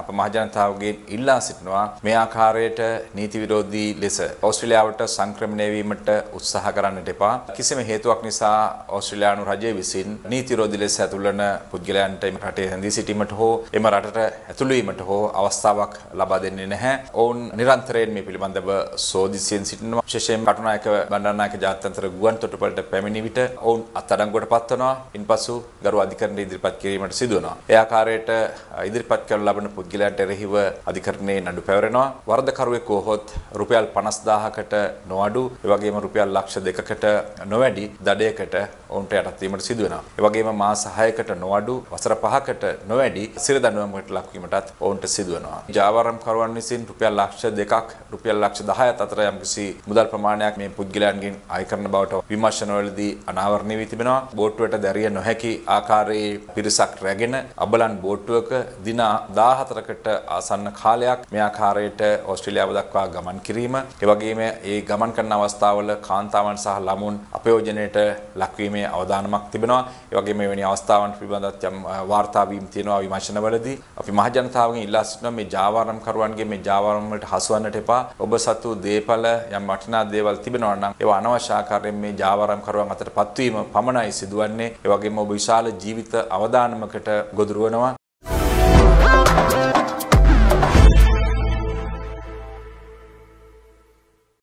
අප මහජනතාවගේ ඉල්ලා සිටිනවා මේ ආකාරයට නීති විරෝධී ලෙස ඕස්ට්‍රේලියාවට සංක්‍රමණය වීමට උත්සාහ කරන්නට එපා. කිසිම හේතුවක් නිසා ඕස්ට්‍රේලියානු රජය විසින් නීති විරෝධී ලෙස ඇතුළු පුද්ගලයන්ට එම රටේ රැඳී සිටීමට හෝ එම රටට ඇතුළු වීමට හෝ අවස්ථාවක් ලබා දෙන්නේ නැහැ. ඔවුන් නිරන්තරයෙන් මේ පිළිබඳව සෝදිසියෙන් සිටිනවා. විශේෂයෙන් කටුනායක බණ්ඩාරනායක ජාත්‍යන්තර ගුවන්තොටුපළට පැමිණි විට ඔවුන් අත්අඩංගුවට පත්වනවා. ඉන්පසු ගරු අධිකරණ ඉදිරිපත් කිරීමට සිදු වෙනවා. ඒ ආකාරයට ඉදිරිපත් කරන ලබන පුද්ගලයන්ට එරෙහිව අධිකරණයේ නඩු පැවරෙනවා. වරදකරුවෙක් වුවහොත් රුපියල් 50000කට නොඅඩු, ඒ වගේම රුපියල් ලක්ෂ 2කට නොවැඩි දඩයකට ඔවුන්ට යටත් වීමට සිදු වෙනවා. ඒ වගේම මාස 6කට නොඅඩු වසර 5කට නොවැඩි සිර දඬුවමකට ලක් වීමටත් ඔවුන්ට සිදු වෙනවා. ජාවාරම්කරුවන් විසින් රුපියල් ලක්ෂ 2ක් රුපියල් ලක්ෂ 10ත් අතර යම්කිසි මුදල් ප්‍රමාණයක් මේ පුද්ගලයන්ගෙන් අය කරන බවට විමර්ශනවලදී අනාවරණය වී තිබෙනවා. බෝට්ටුවට දැරිය නොහැකි ආකාරයේ පිරිසක් රැගෙන අබලන් බෝට්ටුවක දින 14කට ආසන්න කාලයක් මේ ආකාරයට ඕස්ට්‍රේලියාව දක්වා ගමන් කිරීම, ඒ වගේම ඒ ගමන් කරන අවස්ථාවල කාන්තාවන් සහ ළමුන් අපයෝජනයට ලක්වීමේ මේ අවධානමක් තිබෙනවා. ඒ වගේම මෙවැනි අවස්ථාවන් පිළිබඳවත් යම් වාර්තාවීම් තියෙනවා විමර්ශනවලදී. අපි මහ ජනතාවගෙන් ඉල්ලා සිටිනවා මේ ජාවාරම් කරුවන්ගේ මේ ජාවාරම් වලට හසුවන්නට එපා. ඔබ සතු දේපල යම් වටිනා දේවල් තිබෙනවා නම් ඒවා අනවශ්‍ය ආකාරයෙන් මේ ජාවාරම් කරුවන් අතර පත්වීම පමණයි සිදුවන්නේ. ඒ වගේම ඔබ විශාල ජීවිත අවදානමකට ගොදුරු වෙනවා.